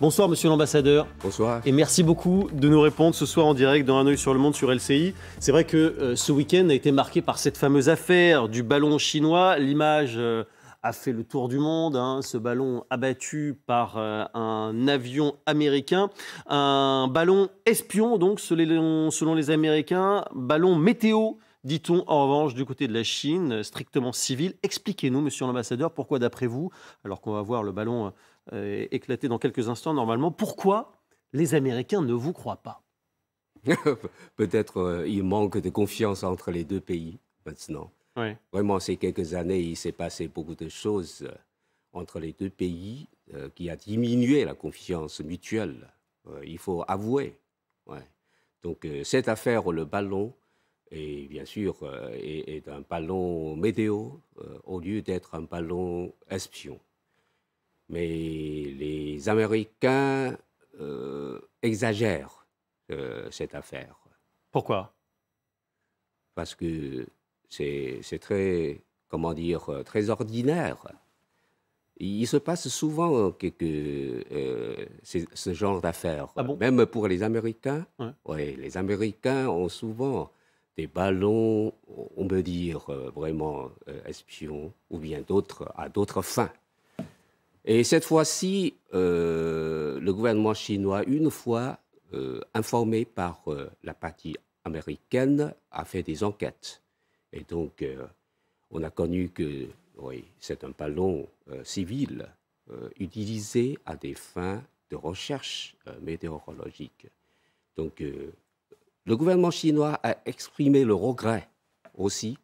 Bonsoir, monsieur l'ambassadeur. Bonsoir. Et merci beaucoup de nous répondre ce soir en direct dans Un œil sur le monde sur LCI. C'est vrai que euh, ce week-end a été marqué par cette fameuse affaire du ballon chinois. L'image. Euh, a fait le tour du monde, hein. ce ballon abattu par euh, un avion américain, un ballon espion donc selon, selon les Américains, ballon météo dit-on en revanche du côté de la Chine, strictement civil. Expliquez-nous, monsieur l'ambassadeur, pourquoi d'après vous, alors qu'on va voir le ballon euh, éclater dans quelques instants normalement. Pourquoi les Américains ne vous croient pas Peut-être euh, il manque de confiance entre les deux pays maintenant. Vraiment, ces quelques années, il s'est passé beaucoup de choses euh, entre les deux pays qui a diminué la confiance mutuelle. il faut avouer. Donc cette affaire, le ballon, est bien sûr est, un ballon météo au lieu d'être un ballon espion. Mais les Américains euh, exagèrent euh, cette affaire. Pourquoi Parce que c'est très, comment dire, euh, très ordinaire. Il se passe souvent que ce genre d'affaires, ah même pour les Américains. les Américains ont souvent des ballons, on peut dire vraiment espions, ou bien d'autres à d'autres fins. Et cette fois-ci, euh, le gouvernement chinois, une fois euh, informé par euh, la partie américaine, a fait des enquêtes. Et donc, on a connu que oui, c'est un ballon civil utilisé à des fins de recherche météorologique. Donc, le gouvernement chinois a exprimé le regret aussi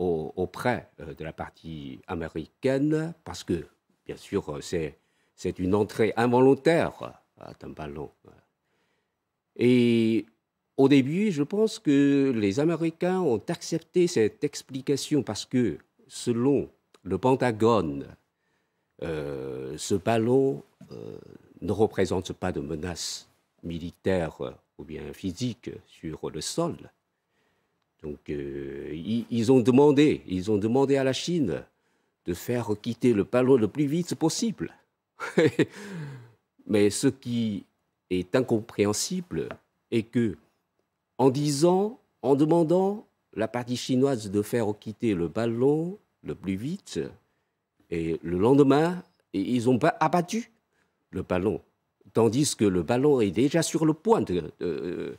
auprès euh, de la partie américaine, parce que, bien sûr, euh, c'est, c'est une entrée involontaire d'un euh, ballon. Et au début, je pense que les Américains ont accepté cette explication parce que, selon le Pentagone, ce ballon ne représente pas de menace militaire ou bien physique sur le sol. Donc, euh, ils, ont demandé, ils ont demandé à la Chine de faire quitter le ballon le plus vite possible. Mais ce qui est incompréhensible est que, en disant, en demandant la partie chinoise de faire quitter le ballon le plus vite, et le lendemain, ils ont pas abattu le ballon, tandis que le ballon est déjà sur le point de euh,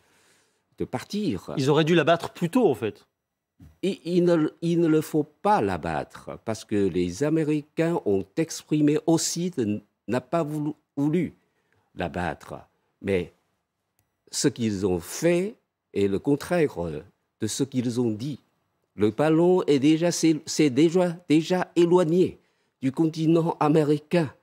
de partir. Ils auraient dû l'abattre plus tôt, en fait. il, ne, le faut pas l'abattre, parce que les Américains ont exprimé aussi n'a pas voulu, voulu l'abattre. Mais ce qu'ils ont fait est le contraire de ce qu'ils ont dit. Le ballon est déjà, c'est déjà, déjà éloigné du continent américain,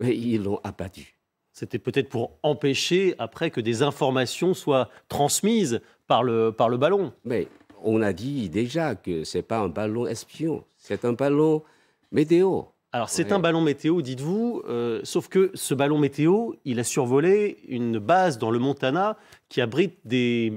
mais ils l'ont abattu. C'était peut-être pour empêcher après que des informations soient transmises par le, par le ballon. Mais on a dit déjà que ce n'est pas un ballon espion, c'est un ballon météo. Alors c'est un ballon météo, dites-vous, euh, sauf que ce ballon météo, il a survolé une base dans le Montana qui abrite des,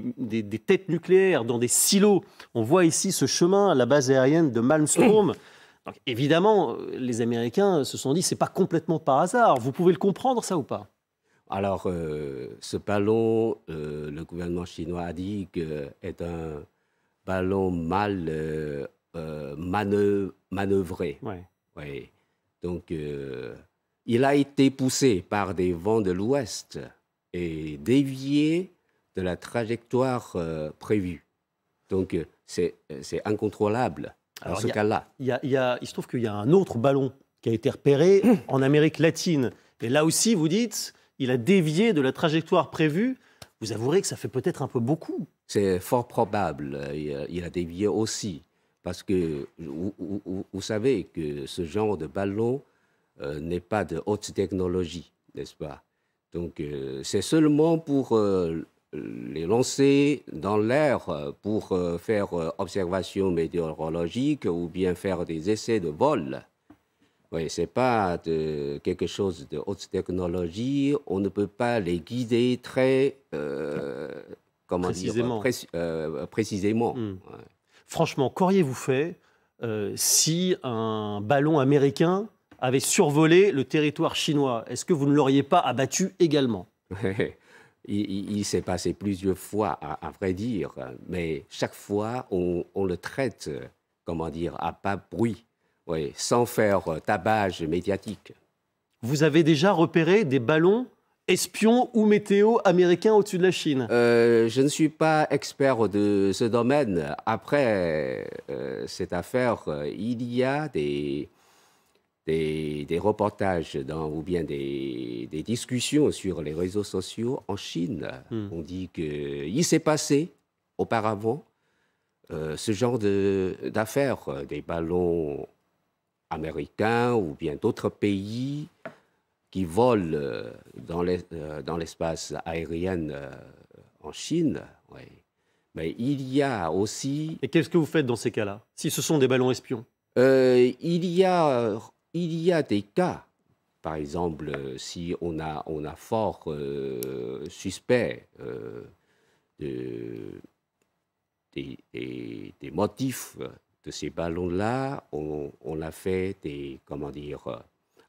têtes nucléaires dans des silos. On voit ici ce chemin, à la base aérienne de Malmstrom. Donc évidemment, euh, les Américains se sont dit, c'est pas complètement par hasard. Vous pouvez le comprendre, ça ou pas Alors, euh, ce ballon, euh, le gouvernement chinois a dit que est un ballon mal manœuvré. Donc, il a été poussé par des vents de l'ouest et dévié de la trajectoire prévue. Donc, c'est incontrôlable. Alors, ce cas-là. Il, il se trouve qu'il y a un autre ballon qui a été repéré en Amérique latine. Et là aussi, vous dites, il a dévié de la trajectoire prévue. Vous avouerez que ça fait peut-être un peu beaucoup. C'est fort probable. Il a dévié aussi. Parce que vous, savez que ce genre de ballon euh, n'est pas de haute technologie, n'est-ce pas Donc euh, c'est seulement pour euh, les lancer dans l'air pour euh, faire euh, observation météorologique ou bien faire des essais de vol. ce n'est pas quelque chose de haute technologie. On ne peut pas les guider très euh, comment précisément. Hmm. Franchement, qu'auriez-vous fait si un ballon américain avait survolé le territoire chinois Est-ce que vous ne l'auriez pas abattu également il, s'est passé plusieurs fois, à, vrai dire, mais chaque fois, on, le traite, comment dire, à pas bruit, sans faire tabage médiatique. Vous avez déjà repéré des ballons espions ou météo américains au-dessus de la Chine euh, Je ne suis pas expert de ce domaine. Après euh, cette affaire, euh, il y a des, des, reportages ou bien des, discussions sur les réseaux sociaux en Chine. Hmm. On dit qu'il s'est passé auparavant euh, ce genre d'affaires, euh, des ballons américains ou bien d'autres pays qui volent euh, dans l'espace aérien en Chine. Mais il y a aussi... Et qu'est-ce que vous faites dans ces cas-là, si ce sont des ballons espions Il y a il y a des cas, par exemple, euh, si on a, on a fort euh, suspect euh, de, des, motifs de ces ballons-là, on, a fait des, comment dire,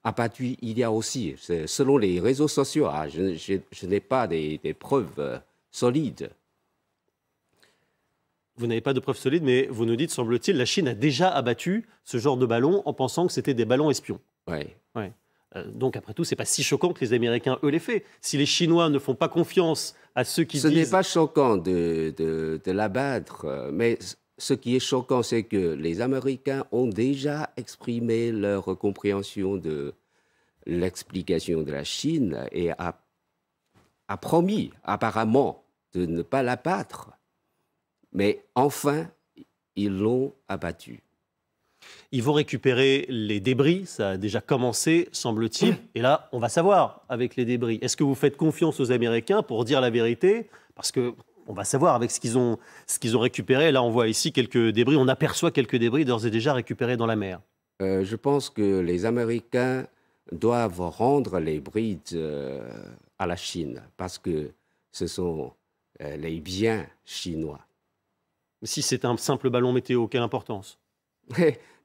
abattus. Il y a aussi, selon les réseaux sociaux, ah, je, n'ai pas des preuves solides, vous n'avez pas de preuves solides, mais vous nous dites, semble-t-il, la Chine a déjà abattu ce genre de ballon en pensant que c'était des ballons espions. Oui. Ouais. Euh, donc après tout, c'est pas si choquant que les Américains eux l'aient fait. Si les Chinois ne font pas confiance à ceux qui ce disent... Ce n'est pas choquant de, l'abattre, euh, mais ce qui est choquant, c'est que les Américains ont déjà exprimé leur compréhension de l'explication de la Chine et a, a promis apparemment de ne pas l'abattre. Mais enfin, ils l'ont abattu. Ils vont récupérer les débris, ça a déjà commencé, semble-t-il. Et là, on va savoir avec les débris. Est-ce que vous faites confiance aux Américains pour dire la vérité Parce qu'on va savoir avec ce qu'ils ont, récupéré. Là, on voit ici quelques débris, on aperçoit quelques débris d'ores et déjà récupérés dans la mer. Euh, je pense que les Américains doivent rendre les brides euh, à la Chine parce que ce sont euh, les biens chinois. Si c'est un simple ballon météo, quelle importance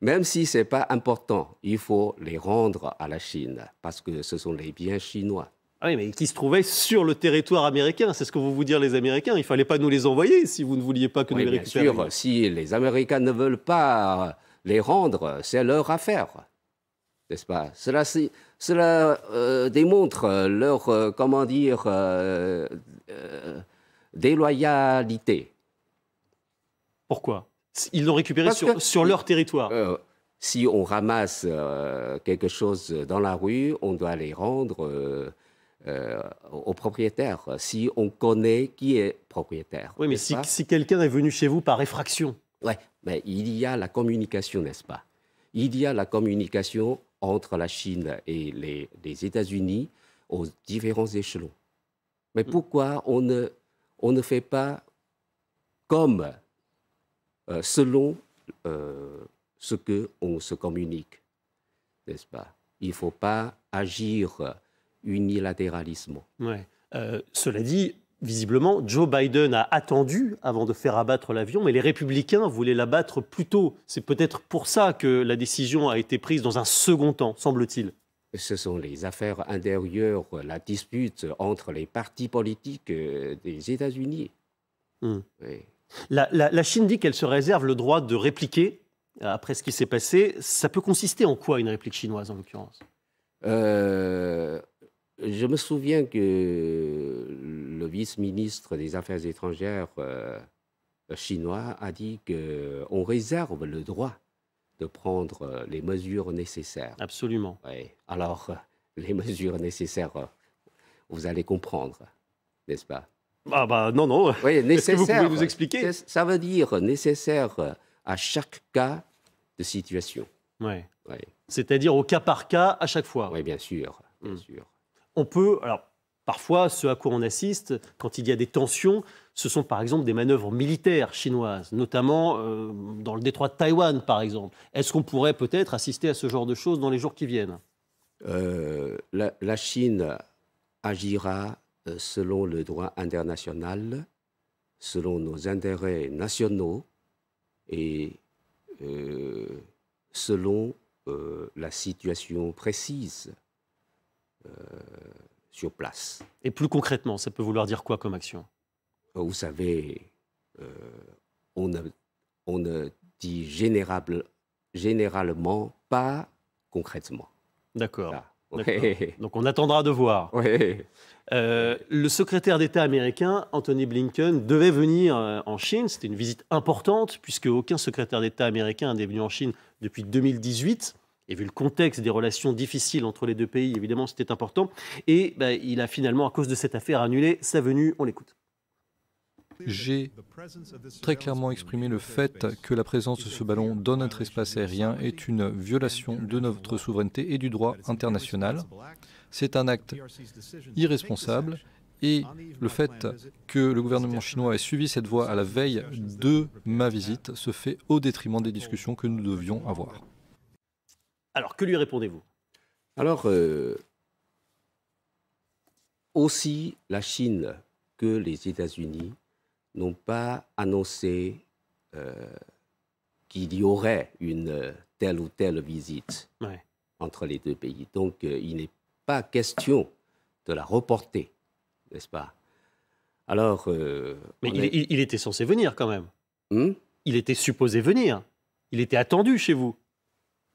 Même si ce n'est pas important, il faut les rendre à la Chine, parce que ce sont les biens chinois. Ah oui, mais qui se trouvaient sur le territoire américain. C'est ce que vous vous dire les Américains. Il ne fallait pas nous les envoyer si vous ne vouliez pas que nous les récupérions. Bien sûr, si les Américains ne veulent pas les rendre, c'est leur affaire. N'est-ce pas Cela, cela euh, démontre leur, euh, comment dire, euh, euh déloyalité. Pourquoi Ils l'ont récupéré sur, leur territoire. Euh, si on ramasse euh, quelque chose dans la rue, on doit les rendre euh, euh au propriétaire, si on connaît qui est propriétaire. Oui, mais si, quelqu'un est venu chez vous par effraction. Oui, mais il y a la communication, n'est-ce pas Il y a la communication entre la Chine et les, les États-Unis aux différents échelons. Mais mm. pourquoi on ne, on ne fait pas comme euh, selon euh, ce qu'on se communique, n'est-ce pas Il ne faut pas agir unilatéralement. Euh, cela dit, visiblement, Joe Biden a attendu avant de faire abattre l'avion, mais les républicains voulaient l'abattre plus tôt. C'est peut-être pour ça que la décision a été prise dans un second temps, semble-t-il. Ce sont les affaires intérieures, la dispute entre les partis politiques des États-Unis. Hum. Oui. La, Chine dit qu'elle se réserve le droit de répliquer euh, après ce qui s'est passé. Ça peut consister en quoi une réplique chinoise en l'occurrence euh, Je me souviens que le vice-ministre des Affaires étrangères euh, chinois a dit qu'on réserve le droit de prendre les mesures nécessaires. Absolument. Alors, les mesures nécessaires, vous allez comprendre, n'est-ce pas ah bah non, non. Est-ce que vous pouvez vous expliquer Ça veut dire nécessaire à chaque cas de situation. Oui. Ouais. C'est-à-dire au cas par cas à chaque fois. Oui, bien sûr. Bien hmm. sûr. On peut, alors parfois, ce à quoi on assiste quand il y a des tensions, ce sont par exemple des manœuvres militaires chinoises, notamment euh, dans le détroit de Taïwan, par exemple. Est-ce qu'on pourrait peut-être assister à ce genre de choses dans les jours qui viennent euh, la, la Chine agira euh, selon le droit international, selon nos intérêts nationaux et euh, selon euh, la situation précise sur place. Et plus concrètement, ça peut vouloir dire quoi comme action Vous savez, on, ne dit généralement pas concrètement. D'accord. Donc on attendra de voir. Euh, le secrétaire d'État américain, Anthony Blinken, devait venir euh, en Chine. C'était une visite importante, puisque aucun secrétaire d'État américain n'est venu en Chine depuis 2018. Et vu le contexte des relations difficiles entre les deux pays, évidemment, c'était important. Et ben, il a finalement, à cause de cette affaire, annulé sa venue. On l'écoute. J'ai très clairement exprimé le fait que la présence de ce ballon dans notre espace aérien est une violation de notre souveraineté et du droit international. C'est un acte irresponsable et le fait que le gouvernement chinois ait suivi cette voie à la veille de ma visite se fait au détriment des discussions que nous devions avoir. Alors, que lui répondez-vous Alors, euh, aussi la Chine que les États-Unis n'ont pas annoncé euh, qu'il y aurait une euh, telle ou telle visite entre les deux pays. Donc, euh, il n'est pas question de la reporter, n'est-ce pas Alors. Mais il, était censé venir quand même. Hmm il était supposé venir. Il était attendu chez vous.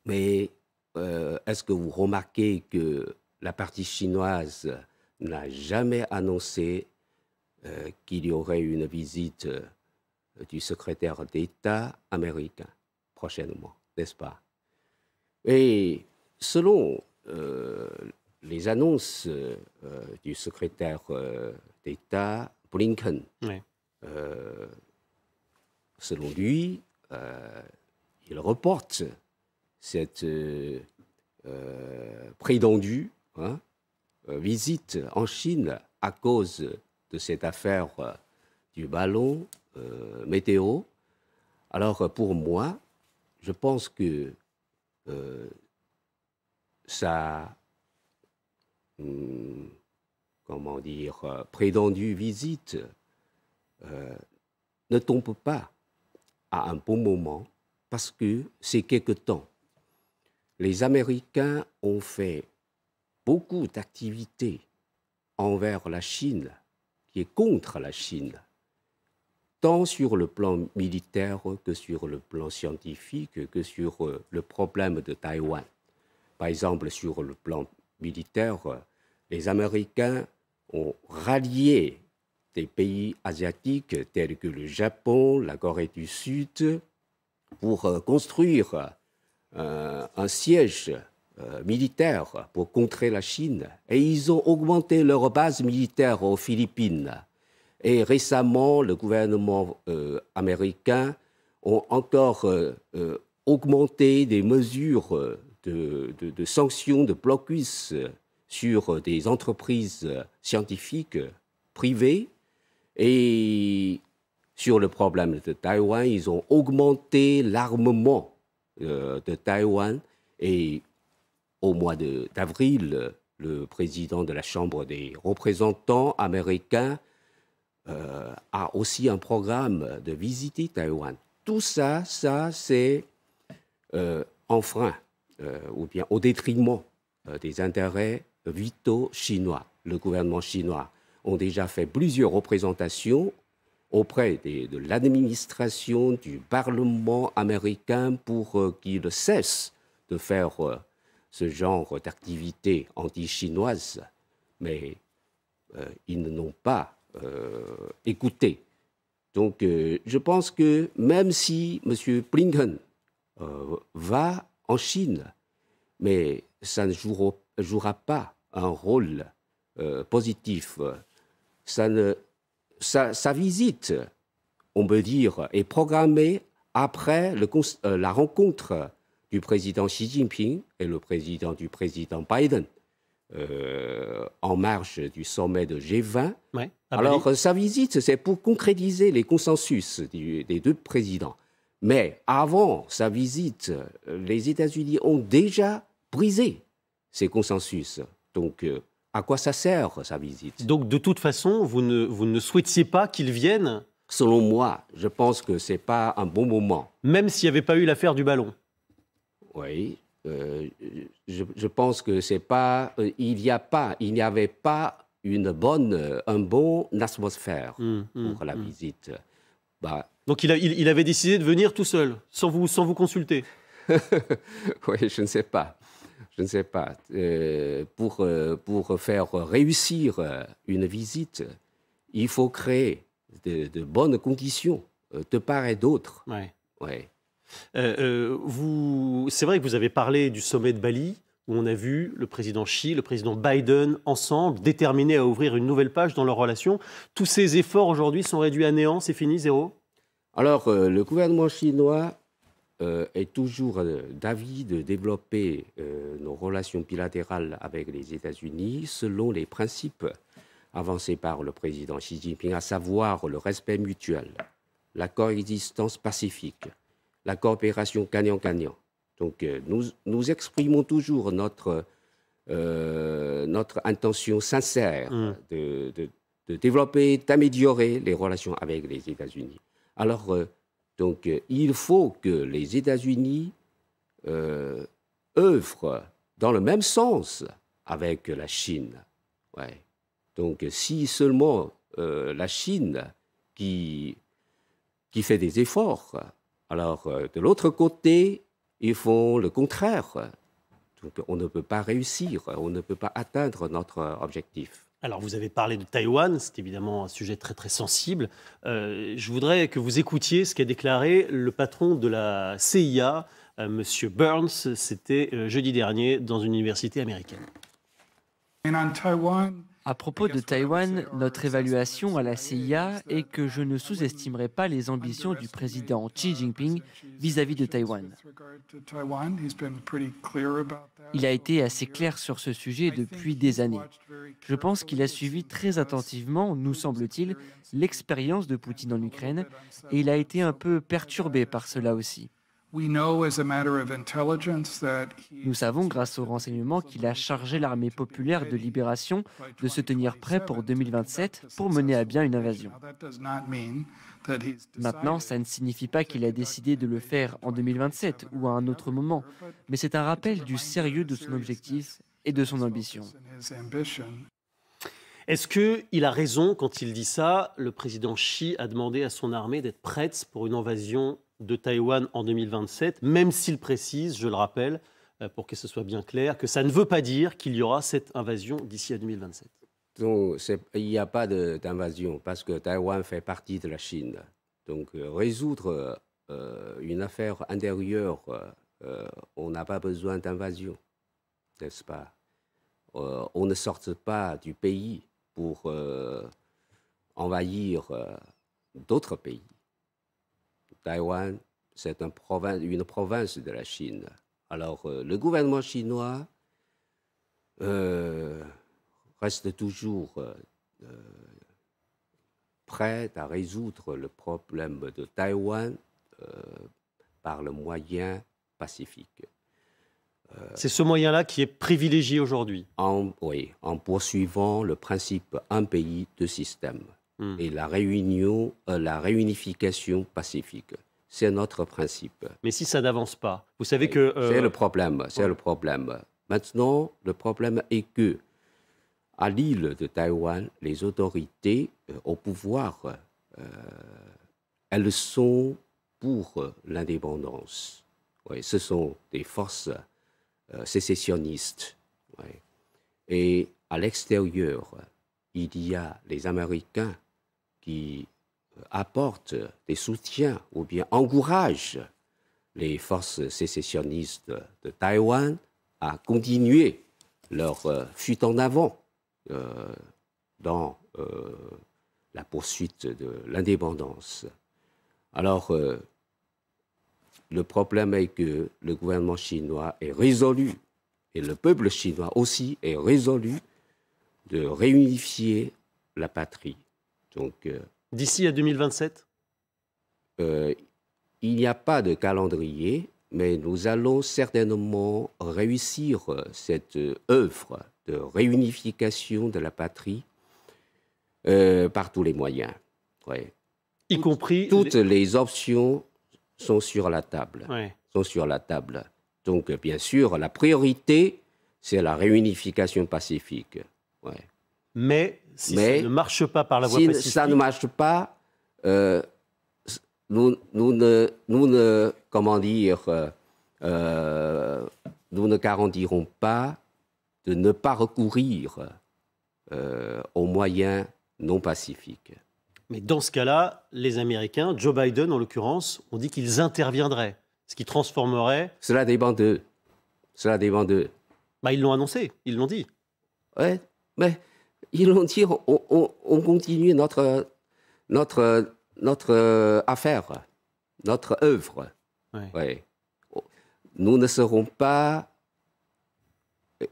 Mais est-ce que vous remarquez que la partie chinoise n'a jamais annoncé euh, qu'il y aurait une visite euh, du secrétaire d'État américain prochainement, n'est-ce pas Et selon euh, les annonces du secrétaire d'État Blinken, selon lui, il reporte cette prétendue hein, visite en Chine à cause de cette affaire euh, du ballon euh, météo. Alors euh, pour moi, je pense que sa hmm, comment dire prétendue visite ne tombe pas à un bon moment parce que c'est quelque temps. Les Américains ont fait beaucoup d'activités envers la Chine qui est contre la Chine, tant sur le plan militaire que sur le plan scientifique, que sur euh, le problème de Taïwan. Par exemple, sur le plan militaire, les Américains ont rallié des pays asiatiques tels que le Japon, la Corée du Sud, pour euh, construire euh, un, siège euh, militaire pour contrer la Chine. Et ils ont augmenté leur base militaire aux Philippines. Et récemment, le gouvernement euh, américain a encore euh, augmenté des mesures de, de, sanctions, de blocus sur des entreprises scientifiques privées. Et sur le problème de Taïwan, ils ont augmenté l'armement de Taïwan et au mois d'avril, le président de la Chambre des représentants américains euh, a aussi un programme de visiter Taïwan. Tout ça, ça, c'est euh, en frein, euh, ou bien au détriment des intérêts vitaux chinois. Le gouvernement chinois a déjà fait plusieurs représentations auprès de l'administration du Parlement américain pour qu'il cesse de faire ce genre d'activité anti chinoise mais euh, ils ils n'ont pas euh, écouté. Donc euh, je pense que même si M. Blinken va en Chine, mais ça ne jouera, pas un rôle positif, sa, visite, on peut dire, est programmée après le, la rencontre du président Xi Jinping et le président du président Biden euh, en marge du sommet de G20. Alors, sa visite, c'est pour concrétiser les consensus des deux présidents. Mais avant sa visite, les États-Unis ont déjà brisé ces consensus. Donc, euh, à quoi ça sert sa visite Donc, de toute façon, vous ne, vous ne souhaitiez pas qu'il vienne Selon moi, je pense que c'est pas un bon moment. Même s'il n'y avait pas eu l'affaire du ballon oui. Euh, je, pense que c'est pas, euh, il n'y a pas, il n'y avait pas une bonne, euh, un bon atmosphère hum, hum, pour la hum. visite. Bah, Donc il, avait décidé de venir tout seul, sans vous, sans vous consulter. oui, je ne sais pas, je ne sais pas. pour pour faire réussir une visite, il faut créer de, bonnes conditions de part et d'autre. Ouais. Ouais. Euh, euh, c'est vrai que vous avez parlé du sommet de Bali où on a vu le président Xi, le président Biden ensemble, déterminés à ouvrir une nouvelle page dans leur relation. Tous ces efforts aujourd'hui sont réduits à néant, c'est fini, zéro Alors, euh, le gouvernement chinois est toujours d'avis de développer nos relations bilatérales avec les États-Unis selon les principes avancés par le président Xi Jinping, à savoir le respect mutuel, la coexistence pacifique, la coopération gagnant-gagnant. Donc euh, nous, nous exprimons toujours notre, euh, notre intention sincère hmm. de, de, développer, d'améliorer les relations avec les États-Unis. Alors, euh, donc, il faut que les États-Unis œuvrent dans le même sens avec la Chine. Donc, si seulement la Chine qui, qui fait des efforts alors, euh, de l'autre côté, ils font le contraire. Donc, on ne peut pas réussir, on ne peut pas atteindre notre objectif. Alors, vous avez parlé de Taïwan, c'est évidemment un sujet très très sensible. Euh, je voudrais que vous écoutiez ce qu'a déclaré le patron de la CIA, euh, Monsieur M. Burns, c'était jeudi dernier dans une université américaine. À propos de Taïwan, notre évaluation à la CIA est que je ne sous-estimerai pas les ambitions du président Xi Jinping vis-à-vis de Taïwan. Il a été assez clair sur ce sujet depuis des années. Je pense qu'il a suivi très attentivement, nous semble-t-il, l'expérience de Poutine en Ukraine et il a été un peu perturbé par cela aussi. Nous savons grâce aux renseignements qu'il a chargé l'armée populaire de libération de se tenir prêt pour 2027 pour mener à bien une invasion. Maintenant, ça ne signifie pas qu'il a décidé de le faire en 2027 ou à un autre moment, mais c'est un rappel du sérieux de son objectif et de son ambition. Est-ce qu'il a raison quand il dit ça Le président Xi a demandé à son armée d'être prête pour une invasion de Taïwan en 2027, même s'il précise, je le rappelle, euh, pour que ce soit bien clair, que ça ne veut pas dire qu'il y aura cette invasion d'ici à 2027. Donc, il n'y a pas d'invasion parce que Taïwan fait partie de la Chine. Donc, euh, résoudre euh, une affaire intérieure, on n'a pas besoin d'invasion, n'est-ce pas On ne sort pas du pays pour envahir d'autres pays. Taïwan, c'est une province de la Chine. Alors, euh, le gouvernement chinois euh, reste toujours euh, prêt à résoudre le problème de Taïwan par le moyen pacifique. C'est ce moyen-là qui est privilégié aujourd'hui. oui, en poursuivant le principe un pays, deux systèmes. Hmm. et la, réunion, euh, la réunification pacifique. C'est notre principe. Mais si ça n'avance pas, vous savez que... Euh, c'est le problème, c'est le problème. Maintenant, le problème est que, à l'île de Taïwan, les autorités euh, au pouvoir, elles sont pour l'indépendance. ce sont des forces sécessionnistes. Et à l'extérieur, il y a les Américains qui euh, apporte des soutiens ou bien encourage les forces sécessionnistes de Taïwan à continuer leur euh, fuite en avant euh, dans la poursuite de l'indépendance. Alors, le problème est que le gouvernement chinois est résolu, et le peuple chinois aussi est résolu, de réunifier la patrie. Donc, euh, D'ici à 2027 euh, Il n'y a pas de calendrier, mais nous allons certainement réussir euh, cette œuvre de réunification de la patrie par tous les moyens. Y compris toutes les... options sont sur la table. Sont sur la table. Donc bien sûr, la priorité c'est la réunification pacifique. Ouais. Mais si ça ne marche pas par la voie pacifique... Si ça ne marche pas, euh, nous, ne, nous ne, comment dire, euh, euh, nous ne garantirons pas de ne pas recourir aux moyens non pacifiques. Mais dans ce cas-là, les Américains, Joe Biden en l'occurrence, ont dit qu'ils interviendraient, ce qui transformerait... Cela dépend d'eux. Cela bah, ils l'ont annoncé, ils l'ont dit. Oui, mais ils ont dit on, continue notre, euh, affaire, notre œuvre. Nous ne serons pas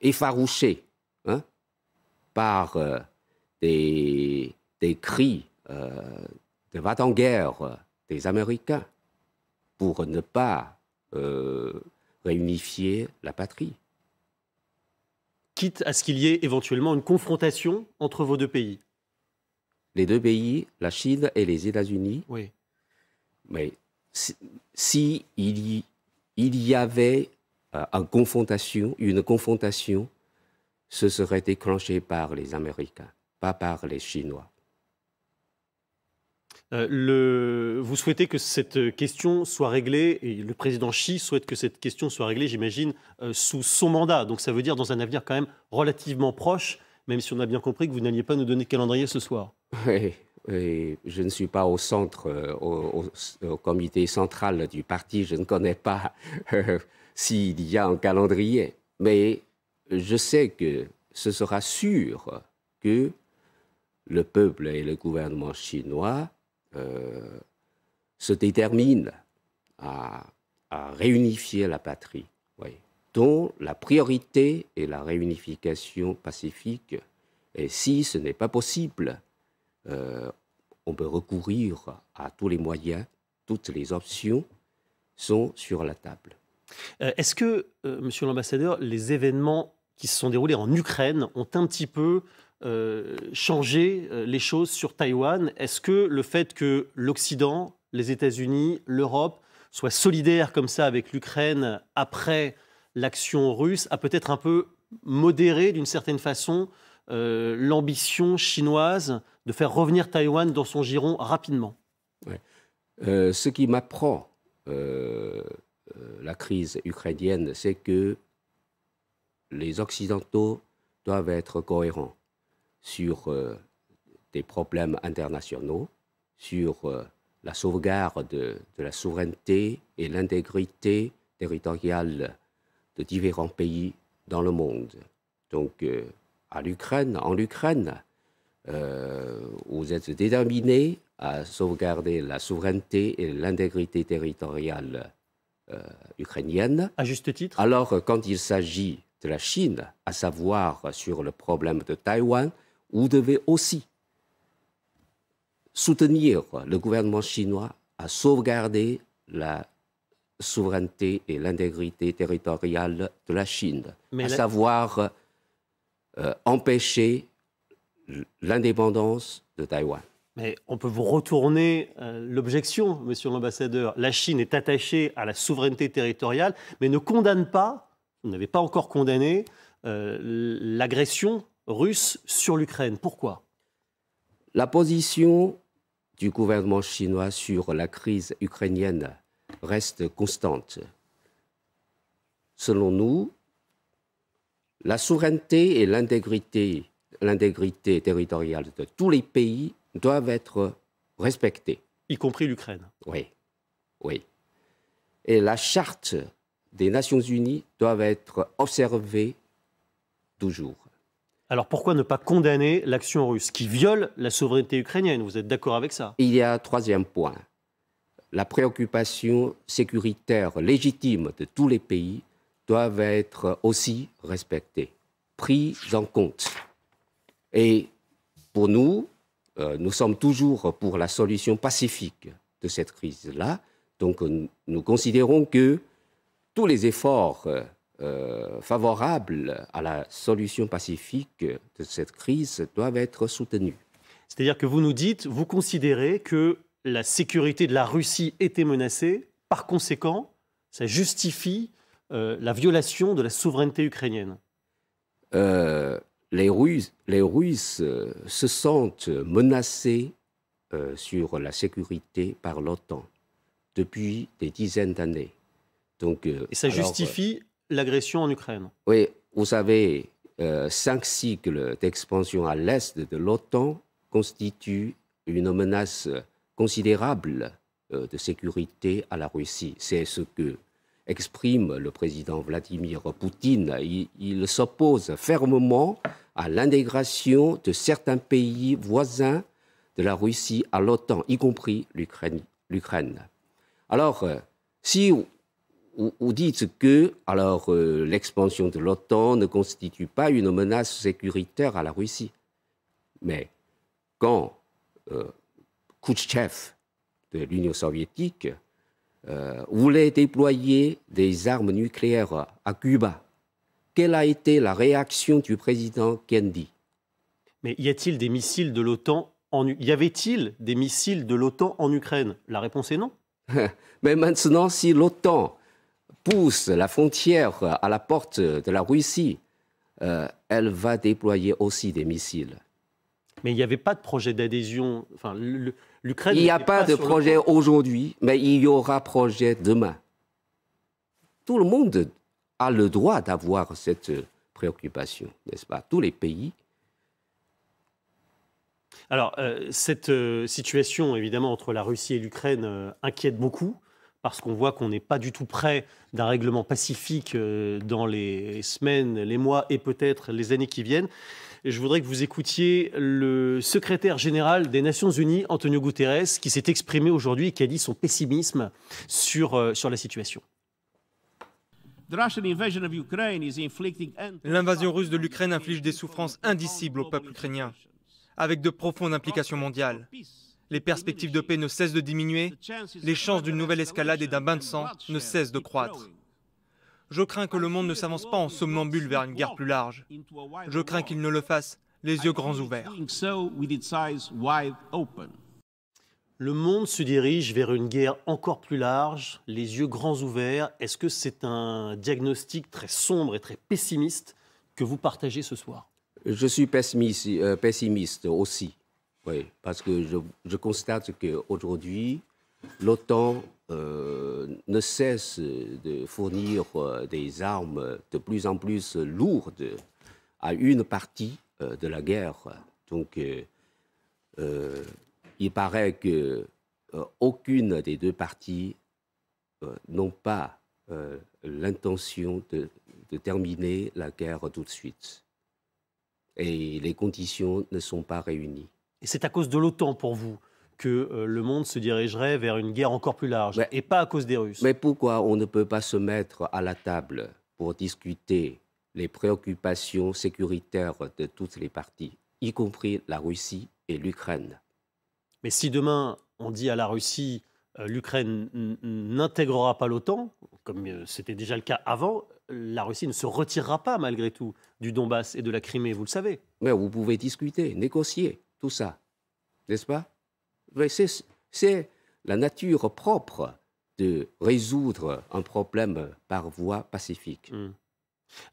effarouchés hein, par euh, des, cris euh, de va-t-en-guerre des Américains pour ne pas réunifier la patrie quitte à ce qu'il y ait éventuellement une confrontation entre vos deux pays Les deux pays, la Chine et les États-Unis. Oui. Mais si, il, y, avait euh, confrontation, une confrontation, ce serait déclenché par les Américains, pas par les Chinois. Euh, le, vous souhaitez que cette question soit réglée, et le président Xi souhaite que cette question soit réglée, j'imagine, euh, sous son mandat. Donc ça veut dire dans un avenir quand même relativement proche, même si on a bien compris que vous n'alliez pas nous donner de calendrier ce soir. Oui, je ne suis pas au centre, euh, au, comité central du parti, je ne connais pas s'il y a un calendrier, mais je sais que ce sera sûr que le peuple et le gouvernement chinois euh, se déterminent à, réunifier la patrie, dont la priorité est la réunification pacifique. Et si ce n'est pas possible, euh, on peut recourir à tous les moyens, toutes les options sont sur la table. Euh, est-ce que, monsieur l'ambassadeur, les événements qui se sont déroulés en Ukraine ont un petit peu euh, changer euh, les choses sur Taïwan Est-ce que le fait que l'Occident, les États-Unis, l'Europe soient solidaires comme ça avec l'Ukraine après l'action russe a peut-être un peu modéré d'une certaine façon euh, l'ambition chinoise de faire revenir Taïwan dans son giron rapidement Ce qui m'apprend la crise ukrainienne, c'est que les Occidentaux doivent être cohérents sur euh, des problèmes internationaux, sur euh, la sauvegarde de, la souveraineté et l'intégrité territoriale de différents pays dans le monde. Donc, euh, à l'Ukraine, en Ukraine, vous êtes déterminés à sauvegarder la souveraineté et l'intégrité territoriale ukrainienne. À juste titre. Alors, quand il s'agit de la Chine, à savoir sur le problème de Taïwan, vous devez aussi soutenir le gouvernement chinois à sauvegarder la souveraineté et l'intégrité territoriale de la Chine, à savoir euh, empêcher l'indépendance de Taïwan. Mais on peut vous retourner euh, l'objection, monsieur l'ambassadeur. La Chine est attachée à la souveraineté territoriale, mais ne condamne pas, vous n'avez pas encore condamné, euh, l'agression russe sur l'Ukraine. Pourquoi La position du gouvernement chinois sur la crise ukrainienne reste constante. Selon nous, la souveraineté et l'intégrité, territoriale de tous les pays doivent être respectées. Y compris l'Ukraine. Oui, oui. Et la charte des Nations Unies doit être observée toujours. Alors pourquoi ne pas condamner l'action russe qui viole la souveraineté ukrainienne Vous êtes d'accord avec ça Il y a un troisième point. La préoccupation sécuritaire légitime de tous les pays doit être aussi respectée, prise en compte. Et pour nous, euh, nous sommes toujours pour la solution pacifique de cette crise-là. Donc nous considérons que tous les efforts euh, euh, favorables à la solution pacifique de cette crise doivent être soutenus. C'est-à-dire que vous nous dites, vous considérez que la sécurité de la Russie était menacée, par conséquent, ça justifie euh, la violation de la souveraineté ukrainienne euh, les, Russes, se sentent menacés sur la sécurité par l'OTAN depuis des dizaines d'années. Donc, Et ça justifie l'agression en Ukraine. Oui, vous savez, euh, cinq cycles d'expansion à l'est de l'OTAN constituent une menace considérable euh, de sécurité à la Russie. C'est ce que exprime le président Vladimir Poutine. Il, il s'oppose fermement à l'intégration de certains pays voisins de la Russie à l'OTAN, y compris l'Ukraine. Alors, euh, si vous dites que alors euh, l'expansion de l'OTAN ne constitue pas une menace sécuritaire à la Russie. Mais quand euh, de l'Union soviétique euh, voulait déployer des armes nucléaires à Cuba, quelle a été la réaction du président Kennedy Mais y a-t-il des missiles de l'OTAN en y avait-il des missiles de l'OTAN en Ukraine La réponse est non. Mais maintenant, si l'OTAN pousse la frontière à la porte de la Russie, euh, elle va déployer aussi des missiles. Mais il n'y avait pas de projet d'adhésion. Enfin, l'Ukraine. Il n'y a pas, de projet aujourd'hui, mais il y aura projet demain. Tout le monde a le droit d'avoir cette préoccupation, n'est-ce pas Tous les pays. Alors, euh, cette euh, situation, évidemment, entre la Russie et l'Ukraine inquiète beaucoup parce qu'on voit qu'on n'est pas du tout près d'un règlement pacifique euh, dans les semaines, les mois et peut-être les années qui viennent. Je voudrais que vous écoutiez le secrétaire général des Nations Unies, Antonio Guterres, qui s'est exprimé aujourd'hui et qui a dit son pessimisme sur, euh, sur la situation. L'invasion russe de l'Ukraine inflige des souffrances indicibles au peuple ukrainien, avec de profondes implications mondiales. Les perspectives de paix ne cessent de diminuer, les chances d'une nouvelle escalade et d'un bain de sang ne cessent de croître. Je crains que le monde ne s'avance pas en somnambule vers une guerre plus large. Je crains qu'il ne le fasse les yeux grands ouverts. Le monde se dirige vers une guerre encore plus large, les yeux grands ouverts. Est-ce que c'est un diagnostic très sombre et très pessimiste que vous partagez ce soir Je suis pessimiste, euh, pessimiste aussi. Oui, parce que je, constate qu'aujourd'hui, l'OTAN euh, ne cesse de fournir euh, des armes de plus en plus lourdes à une partie euh, de la guerre. Donc, il paraît que aucune des deux parties n'ont pas l'intention de terminer la guerre tout de suite. Et les conditions ne sont pas réunies. Et c'est à cause de l'OTAN pour vous que euh, le monde se dirigerait vers une guerre encore plus large, et pas à cause des Russes. Mais pourquoi on ne peut pas se mettre à la table pour discuter les préoccupations sécuritaires de toutes les parties, y compris la Russie et l'Ukraine Mais si demain on dit à la Russie euh, l'Ukraine n'intégrera pas l'OTAN, comme euh, c'était déjà le cas avant, la Russie ne se retirera pas malgré tout du Donbass et de la Crimée, vous le savez. Mais vous pouvez discuter, négocier tout ça. N'est-ce pas C'est la nature propre de résoudre un problème par voie pacifique. Hmm.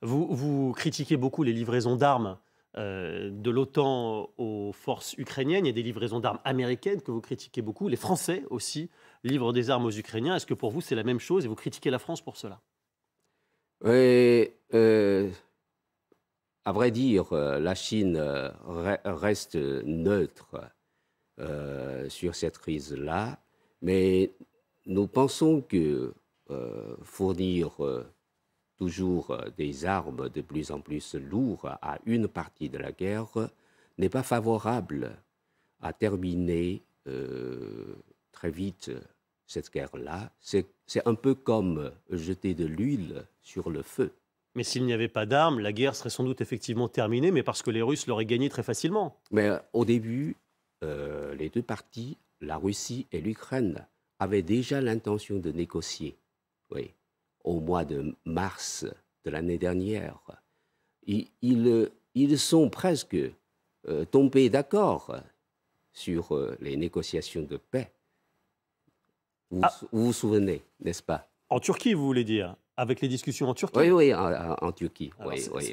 Vous, critiquez beaucoup les livraisons d'armes euh, de l'OTAN aux forces ukrainiennes. et des livraisons d'armes américaines que vous critiquez beaucoup. Les Français aussi livrent des armes aux Ukrainiens. Est-ce que pour vous, c'est la même chose et vous critiquez la France pour cela euh, à vrai dire, euh, la Chine euh, reste neutre euh, sur cette crise-là, mais nous pensons que fournir toujours des armes de plus en plus lourdes à une partie de la guerre n'est pas favorable à terminer très vite cette guerre-là. C'est un peu comme jeter de l'huile sur le feu. Mais s'il n'y avait pas d'armes, la guerre serait sans doute effectivement terminée, mais parce que les Russes l'auraient gagnée très facilement. Mais euh, au début, euh, les deux parties, la Russie et l'Ukraine, avaient déjà l'intention de négocier. Oui, au mois de mars de l'année dernière, ils, ils, sont presque euh, tombés d'accord sur les négociations de paix. vous, vous ah. souvenez, n'est-ce pas En Turquie, vous voulez dire avec les discussions en Turquie. Oui, oui, en, Turquie.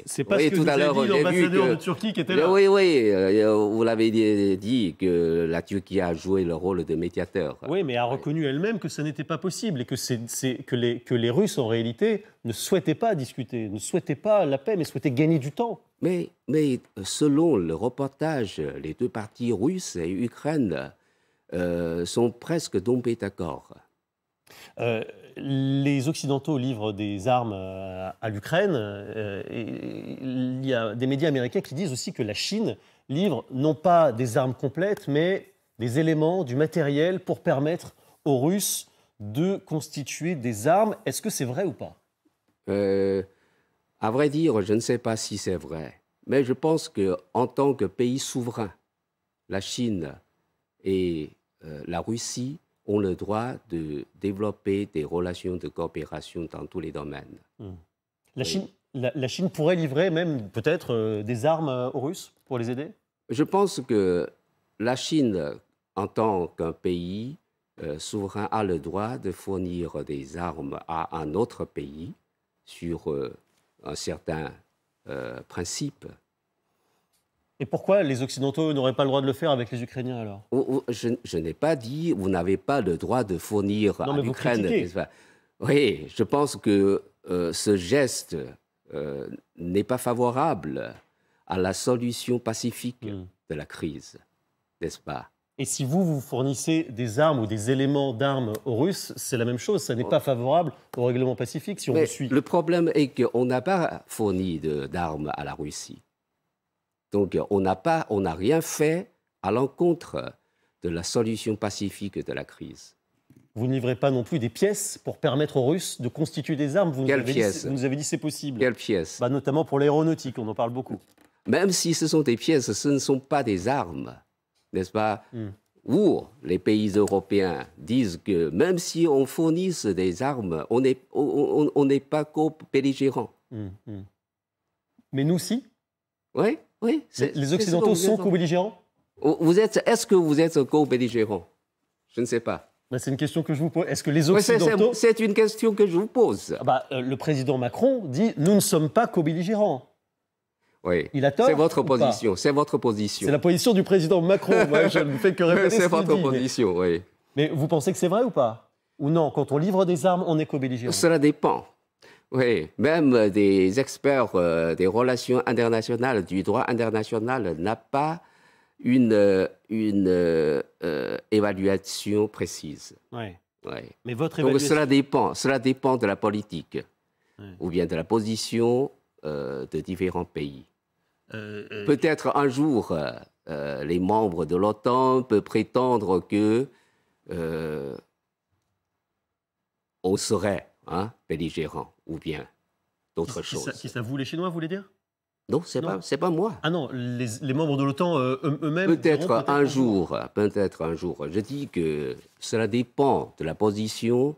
C'est pas ce que tout avez à l'heure l'ambassadeur de Turquie qui était là. Oui, oui, euh, vous l'avez dit que la Turquie a joué le rôle de médiateur. Oui, mais a reconnu elle-même que ça n'était pas possible et que, que, les, que les Russes, en réalité, ne souhaitaient pas discuter, ne souhaitaient pas la paix, mais souhaitaient gagner du temps. Mais, mais selon le reportage, les deux parties russes et ukraines euh, sont presque tombées d'accord. Euh, les Occidentaux livrent des armes euh, à l'Ukraine. Euh, il y a des médias américains qui disent aussi que la Chine livre non pas des armes complètes, mais des éléments, du matériel pour permettre aux Russes de constituer des armes. Est-ce que c'est vrai ou pas À vrai dire, je ne sais pas si c'est vrai. Mais je pense qu'en tant que pays souverain, la Chine et la Russie ont le droit de développer des relations de coopération dans tous les domaines. Hmm. La, Chine, pourrait livrer même peut-être euh, des armes euh, aux Russes pour les aider Je pense que la Chine, en tant qu'un pays euh, souverain, a le droit de fournir des armes à un autre pays sur un certain principe. Et pourquoi les Occidentaux n'auraient pas le droit de le faire avec les Ukrainiens alors oh, oh, Je, n'ai pas dit vous n'avez pas le droit de fournir à l'Ukraine. Oui, je pense que euh, ce geste euh, n'est pas favorable à la solution pacifique hmm. de la crise, n'est-ce pas et si vous, vous fournissez des armes ou des éléments d'armes aux Russes, c'est la même chose. Ça n'est pas oh. favorable au règlement pacifique si on Mais suit. Le problème est qu'on n'a pas fourni d'armes à la Russie. Donc on n'a pas, on n'a rien fait à l'encontre de la solution pacifique de la crise. Vous ne livrez pas non plus des pièces pour permettre aux Russes de constituer des armes. Vous nous avez dit, Vous nous avez dit c'est possible. Quelles pièces bah, Notamment pour l'aéronautique, on en parle beaucoup. Même si ce sont des pièces, ce ne sont pas des armes, n'est-ce pas Où hmm. Ou les pays européens disent que même si on fournisse des armes, on n'est pas co-belligérant. Hmm, hmm. Mais nous, si Oui. Les, Occidentaux sont co-belligérants vous êtes, Est-ce que vous êtes co-belligérants Je ne sais pas. Bah, c'est une question que je vous pose. Est-ce que les Occidentaux... c'est une question que je vous pose. Ah bah, euh, le président Macron dit « nous ne sommes pas co-belligérants ». Oui. Il C'est votre position. C'est votre position. C'est la position du président Macron. je ne fais que répéter. c'est votre position, oui. Mais vous pensez que c'est vrai ou pas Ou non Quand on livre des armes, on est co-belligérant Cela dépend. Oui, même des experts euh, des relations internationales, du droit international, n'ont pas une, une euh, euh, évaluation précise. Oui, Mais votre évaluation... Donc cela dépend, cela dépend de la politique ou bien de la position de différents pays. Peut-être un jour, les membres de l'OTAN peuvent prétendre que on serait hein, ou bien d'autres choses. Si ça, vous, les Chinois, vous voulez dire Non, ce n'est pas, moi. Ah non, les, membres de l'OTAN euh, eux-mêmes. Peut-être un jour, peut-être un jour. Je dis que cela dépend de la position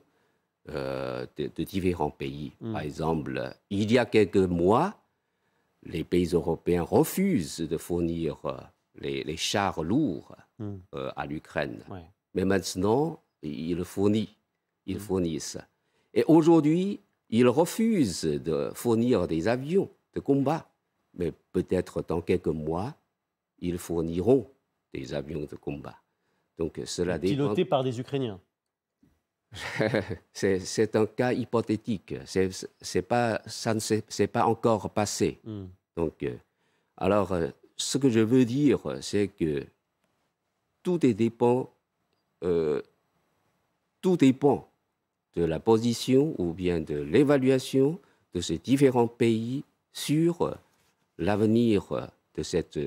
euh, de, différents pays. Hmm. Par exemple, il y a quelques mois, les pays européens refusent de fournir euh, les, chars lourds hmm. à l'Ukraine. Mais maintenant, ils fournissent. Ils hmm. fournissent. Et aujourd'hui, ils refusent de fournir des avions de combat. Mais peut-être dans quelques mois, ils fourniront des avions de combat. Donc euh, cela dépend... Pilotés par des Ukrainiens. c'est un cas hypothétique. C'est pas ça ne s'est pas encore passé. Hmm. Donc euh, alors euh, ce que je veux dire, c'est que tout est dépend, euh, tout dépend de la position ou bien de l'évaluation de ces différents pays sur l'avenir de cette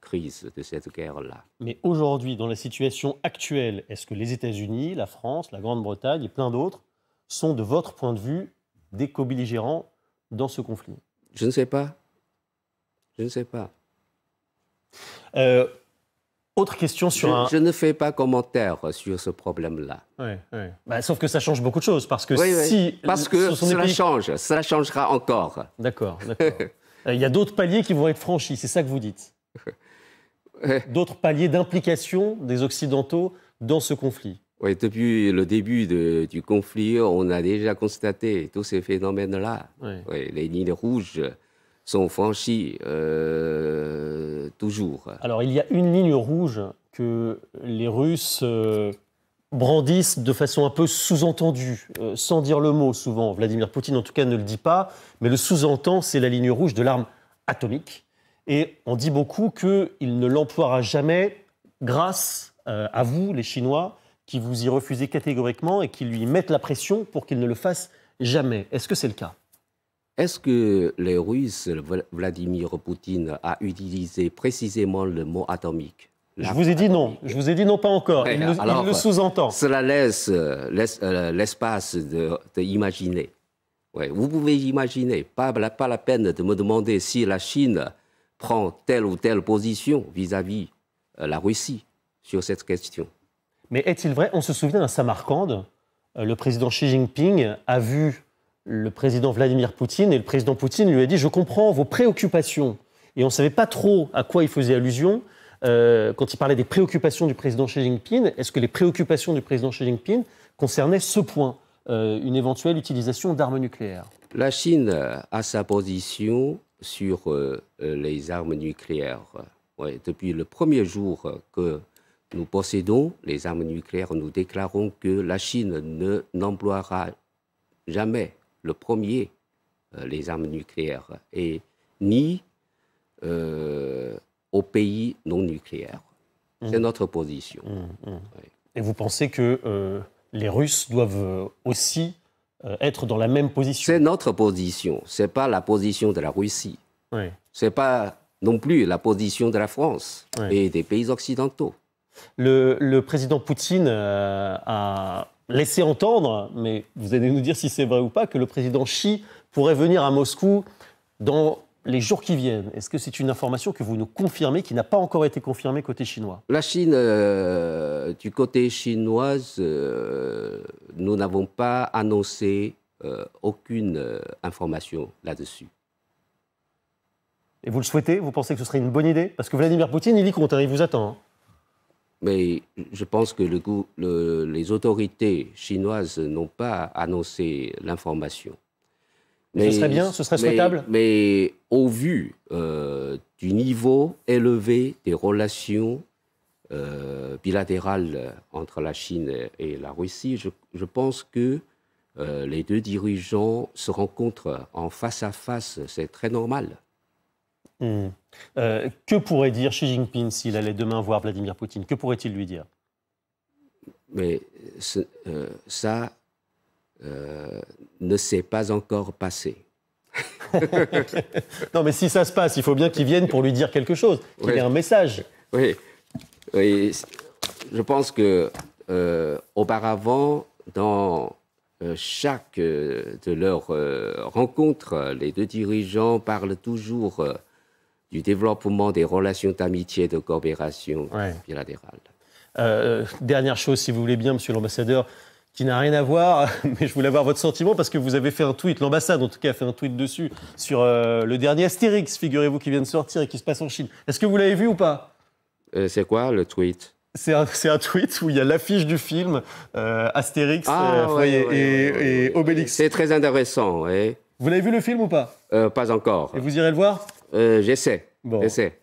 crise, de cette guerre-là. Mais aujourd'hui, dans la situation actuelle, est-ce que les États-Unis, la France, la Grande-Bretagne et plein d'autres sont, de votre point de vue, des co dans ce conflit Je ne sais pas. Je ne sais pas. Euh, question sur je, ne fais pas commentaire sur ce problème-là. Bah, sauf que ça change beaucoup de choses, parce que si... Parce que cela change, Ça changera encore. D'accord, euh, Il y a d'autres paliers qui vont être franchis, c'est ça que vous dites D'autres paliers d'implication des Occidentaux dans ce conflit depuis le début du conflit, on a déjà constaté tous ces phénomènes-là. les lignes rouges, sont franchis euh, toujours. Alors il y a une ligne rouge que les Russes euh, brandissent de façon un peu sous-entendue, euh, sans dire le mot souvent. Vladimir Poutine en tout cas ne le dit pas, mais le sous-entend c'est la ligne rouge de l'arme atomique. Et on dit beaucoup qu'il ne l'emploiera jamais grâce à vous, les Chinois, qui vous y refusez catégoriquement et qui lui mettent la pression pour qu'il ne le fasse jamais. Est-ce que c'est le cas est-ce que les Russes, Vladimir Poutine, a utilisé précisément le mot atomique je vous ai dit non. Je vous ai dit non, pas encore. il, le, Alors, sous-entend. Cela laisse, euh, l'espace d'imaginer. De, vous pouvez imaginer. Pas, pas la peine de me demander si la Chine prend telle ou telle position vis-à-vis -vis euh, la Russie sur cette question. Mais est-il vrai On se souvient à Samarcande, euh, le président Xi Jinping a vu le président Vladimir Poutine. Et le président Poutine lui a dit Je comprends vos préoccupations. Et on ne savait pas trop à quoi il faisait allusion. Euh, quand il parlait des préoccupations du président Xi Jinping, est-ce que les préoccupations du président Xi Jinping concernaient ce point, euh, une éventuelle utilisation d'armes nucléaires La Chine a sa position sur euh, les armes nucléaires. depuis le premier jour que nous possédons les armes nucléaires, nous déclarons que la Chine ne n'emploiera jamais le premier euh, les armes nucléaires et ni euh, aux pays non nucléaires. C'est mmh. notre position. Mmh, mmh. Et vous pensez que euh, les Russes doivent aussi être dans la même position C'est notre position. Ce n'est pas la position de la Russie. Ce n'est pas non plus la position de la France et des pays occidentaux. Le, président Poutine a Laissez entendre, mais vous allez nous dire si c'est vrai ou pas, que le président Xi pourrait venir à Moscou dans les jours qui viennent. Est-ce que c'est une information que vous nous confirmez, qui n'a pas encore été confirmée côté chinois La Chine, euh, du côté chinoise, euh, nous n'avons pas annoncé euh, aucune information là-dessus. Et vous le souhaitez Vous pensez que ce serait une bonne idée Parce que Vladimir Poutine, il y compte, hein, il vous attend. Hein. Mais je pense que le, le, les autorités chinoises n'ont pas annoncé l'information. ce serait bien, ce serait souhaitable. Mais, au vu euh, du niveau élevé des relations euh, bilatérales entre la Chine et la Russie, je, pense que euh, les deux dirigeants se rencontrent en face à face. C'est très normal. Euh, que pourrait dire Xi Jinping s'il allait demain voir Vladimir Poutine Que pourrait-il lui dire Mais euh, ça euh, ne s'est pas encore passé. non, mais si ça se passe, il faut bien qu'il vienne pour lui dire quelque chose, qu'il ait un message. Oui, oui. je pense que auparavant, dans chaque de leurs rencontres, les deux dirigeants parlent toujours du développement des relations d'amitié et de coopération bilatérale. Euh, euh, dernière chose, si vous voulez bien, Monsieur l'ambassadeur, qui n'a rien à voir, mais je voulais avoir votre sentiment parce que vous avez fait un tweet, l'ambassade en tout cas a fait un tweet dessus, sur euh, le dernier Astérix, figurez-vous, qui vient de sortir et qui se passe en Chine. Est-ce que vous l'avez vu ou pas C'est quoi le tweet c'est un, tweet où il y a l'affiche du film Astérix et, Obélix. C'est très intéressant. Vous l'avez vu le film ou pas Pas encore. Et vous irez le voir euh, j'essaie. Bon. J'essaie.